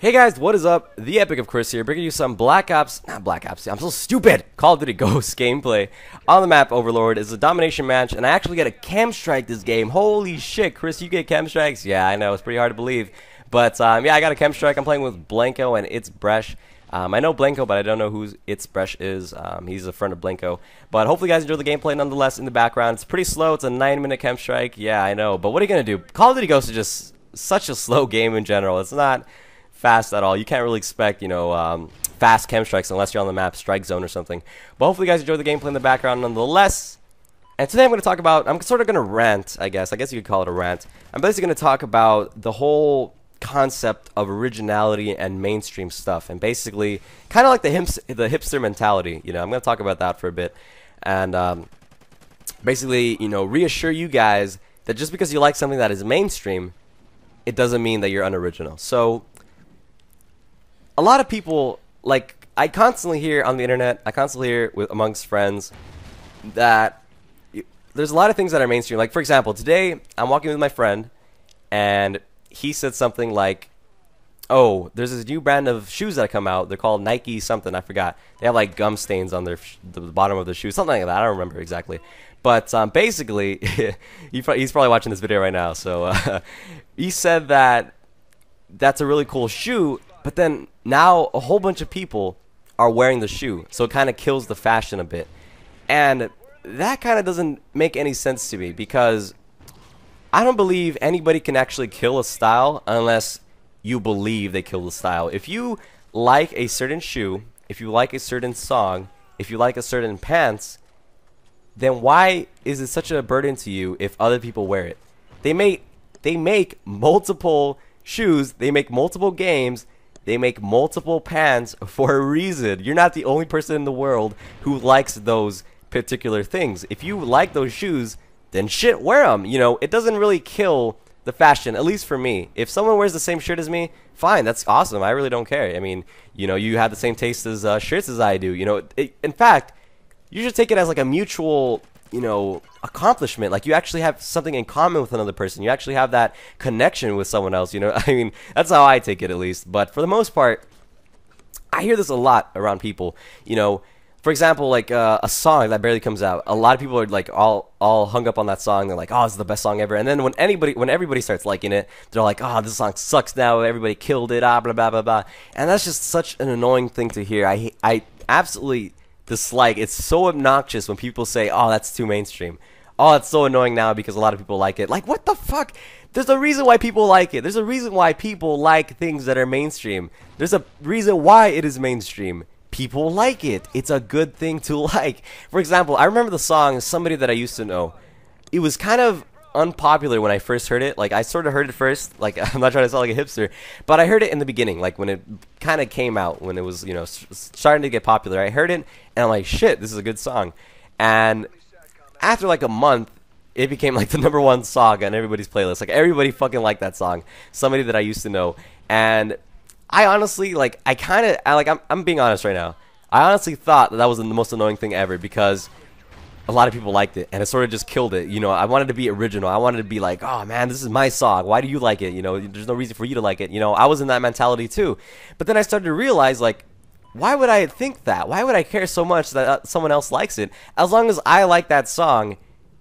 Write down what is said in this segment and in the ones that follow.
Hey guys, what is up? The Epic of Chris here, bringing you some Black Ops, not Black Ops, I'm so stupid, Call of Duty Ghosts gameplay. On the map, Overlord is a domination match, and I actually got a cam strike this game. Holy shit, Chris, you get cam strikes? Yeah, I know, it's pretty hard to believe. But um, yeah, I got a cam strike, I'm playing with Blanco and It's Bresh. Um, I know Blanco, but I don't know who It's Bresh is. Um, he's a friend of Blanco. But hopefully you guys enjoy the gameplay nonetheless in the background. It's pretty slow, it's a 9 minute cam strike, yeah, I know. But what are you gonna do? Call of Duty Ghosts is just such a slow game in general, it's not fast at all. You can't really expect, you know, um, fast chem strikes unless you're on the map strike zone or something. But hopefully you guys enjoy the gameplay in the background nonetheless. And today I'm going to talk about, I'm sort of going to rant, I guess. I guess you could call it a rant. I'm basically going to talk about the whole concept of originality and mainstream stuff. And basically, kind of like the, hipster, the hipster mentality, you know. I'm going to talk about that for a bit. And um, basically, you know, reassure you guys that just because you like something that is mainstream, it doesn't mean that you're unoriginal. So a lot of people like I constantly hear on the internet, I constantly hear with amongst friends that you, there's a lot of things that are mainstream. Like for example, today I'm walking with my friend and he said something like oh, there's this new brand of shoes that come out. They're called Nike something. I forgot. They have like gum stains on their sh- the bottom of the shoes, something like that. I don't remember exactly. But um, basically, he's probably watching this video right now. So uh, he said that that's a really cool shoe, but then now a whole bunch of people are wearing the shoe, so it kind of kills the fashion a bit. And that kind of doesn't make any sense to me because I don't believe anybody can actually kill a style unless you believe they kill the style. If you like a certain shoe, if you like a certain song, if you like a certain pants, then why is it such a burden to you if other people wear it? They make they make multiple shoes, they make multiple games, they make multiple pans for a reason. You're not the only person in the world who likes those particular things. If you like those shoes, then shit, wear them. You know, it doesn't really kill the fashion, at least for me. If someone wears the same shirt as me, fine, that's awesome. I really don't care. I mean, you know, you have the same taste as uh, shirts as I do. You know, it, in fact, you should take it as like a mutual you know accomplishment like you actually have something in common with another person you actually have that connection with someone else you know i mean that's how i take it at least but for the most part i hear this a lot around people you know for example, like uh, a song that barely comes out, a lot of people are like all all hung up on that song. They're like, "Oh, it's the best song ever." And then when anybody, when everybody starts liking it, they're like, "Oh, this song sucks now. Everybody killed it." Ah, blah blah blah blah. And that's just such an annoying thing to hear. I I absolutely this like it's so obnoxious when people say, "Oh, that's too mainstream." Oh, it's so annoying now because a lot of people like it. Like, what the fuck? There's a reason why people like it. There's a reason why people like things that are mainstream. There's a reason why it is mainstream. People like it. It's a good thing to like. For example, I remember the song somebody that I used to know. It was kind of unpopular when I first heard it. Like I sort of heard it first. Like I'm not trying to sound like a hipster, but I heard it in the beginning, like when it kind of came out, when it was you know starting to get popular. I heard it and I'm like, shit, this is a good song. And after like a month, it became like the number one song on everybody's playlist. Like everybody fucking liked that song. Somebody that I used to know, and I honestly like I kind of like I'm I'm being honest right now. I honestly thought that, that was the most annoying thing ever because a lot of people liked it, and it sort of just killed it. You know, I wanted to be original. I wanted to be like, oh man, this is my song. Why do you like it? You know, there's no reason for you to like it. You know, I was in that mentality too. But then I started to realize, like, why would I think that? Why would I care so much that uh, someone else likes it? As long as I like that song,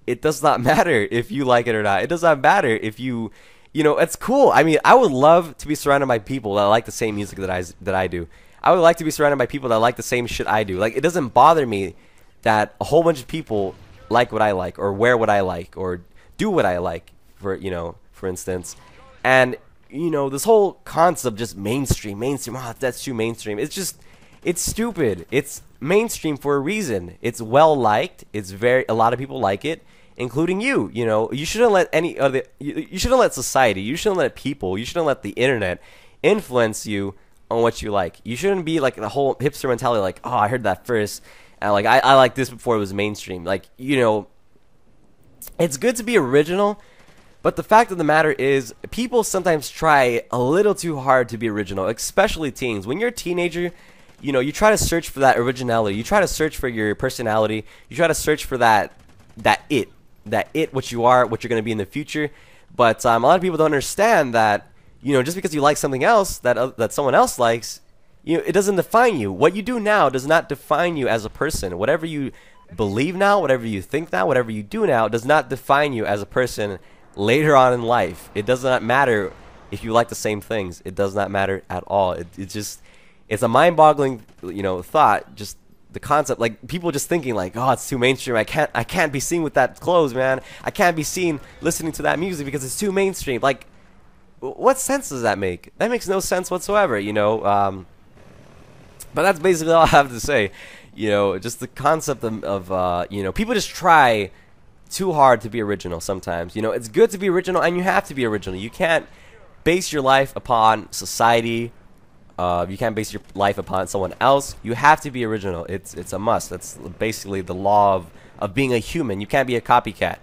it does not matter if you like it or not. It does not matter if you, you know, it's cool. I mean, I would love to be surrounded by people that like the same music that I that I do. I would like to be surrounded by people that like the same shit I do. Like, it doesn't bother me that a whole bunch of people like what I like or wear what I like or do what I like for you know for instance and you know this whole concept just mainstream mainstream oh that's too mainstream it's just it's stupid it's mainstream for a reason it's well liked it's very a lot of people like it including you you know you shouldn't let any other you, you shouldn't let society you shouldn't let people you shouldn't let the internet influence you on what you like you shouldn't be like the whole hipster mentality like oh i heard that first and like I, I like this before it was mainstream. Like you know, it's good to be original, but the fact of the matter is, people sometimes try a little too hard to be original, especially teens. When you're a teenager, you know you try to search for that originality. You try to search for your personality. You try to search for that that it, that it, what you are, what you're going to be in the future. But um, a lot of people don't understand that you know just because you like something else that uh, that someone else likes you know, it doesn't define you. What you do now does not define you as a person. Whatever you believe now, whatever you think now, whatever you do now does not define you as a person later on in life. It does not matter if you like the same things. It does not matter at all. It, it just it's a mind-boggling, you know, thought just the concept like people just thinking like oh it's too mainstream i can't i can't be seen with that clothes man i can't be seen listening to that music because it's too mainstream like what sense does that make that makes no sense whatsoever you know um, but that's basically all I have to say. You know, just the concept of, of uh, you know, people just try too hard to be original sometimes. You know, it's good to be original, and you have to be original. You can't base your life upon society. Uh, you can't base your life upon someone else. You have to be original. It's it's a must. That's basically the law of, of being a human. You can't be a copycat.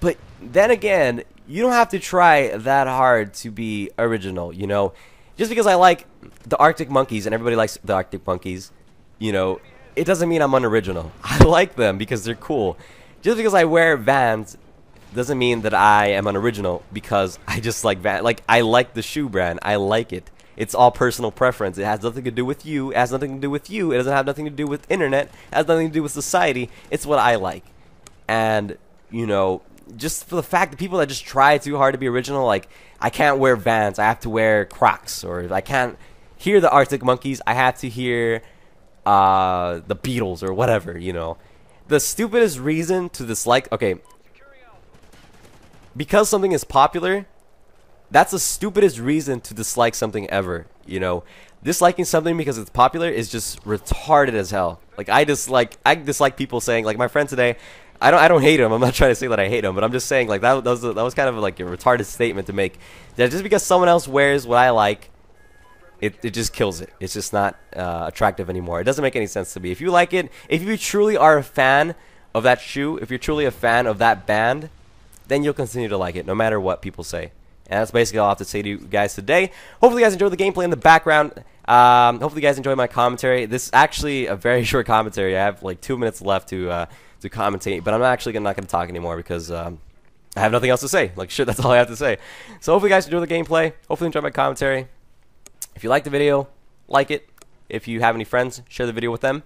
But then again, you don't have to try that hard to be original. You know, just because I like the Arctic Monkeys, and everybody likes the Arctic Monkeys, you know, it doesn't mean I'm unoriginal. I like them because they're cool. Just because I wear Vans doesn't mean that I am unoriginal because I just like Vans. Like, I like the shoe brand. I like it. It's all personal preference. It has nothing to do with you. It has nothing to do with you. It doesn't have nothing to do with internet. It has nothing to do with society. It's what I like. And, you know, just for the fact that people that just try too hard to be original, like, I can't wear Vans. I have to wear Crocs. Or I can't hear the Arctic Monkeys. I have to hear uh, the Beatles or whatever, you know. The stupidest reason to dislike. Okay. Because something is popular, that's the stupidest reason to dislike something ever, you know. Disliking something because it's popular is just retarded as hell. Like I dislike I dislike people saying like my friend today, I don't I don't hate him. I'm not trying to say that I hate him, but I'm just saying like that, that was that was kind of like a retarded statement to make. That just because someone else wears what I like it, it just kills it. It's just not uh, attractive anymore. It doesn't make any sense to me. If you like it, if you truly are a fan of that shoe, if you're truly a fan of that band, then you'll continue to like it no matter what people say. And that's basically all I have to say to you guys today. Hopefully, you guys enjoy the gameplay in the background. Um, hopefully, you guys enjoy my commentary. This is actually a very short commentary. I have like two minutes left to uh, to commentate, but I'm actually not going to talk anymore because um, I have nothing else to say. Like, shit, that's all I have to say. So, hopefully, you guys enjoy the gameplay. Hopefully, enjoy my commentary. If you like the video, like it. If you have any friends, share the video with them.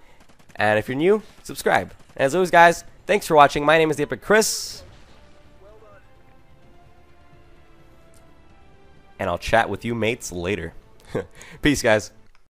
And if you're new, subscribe. And as always, guys, thanks for watching. My name is the Epic Chris. And I'll chat with you mates later. Peace, guys.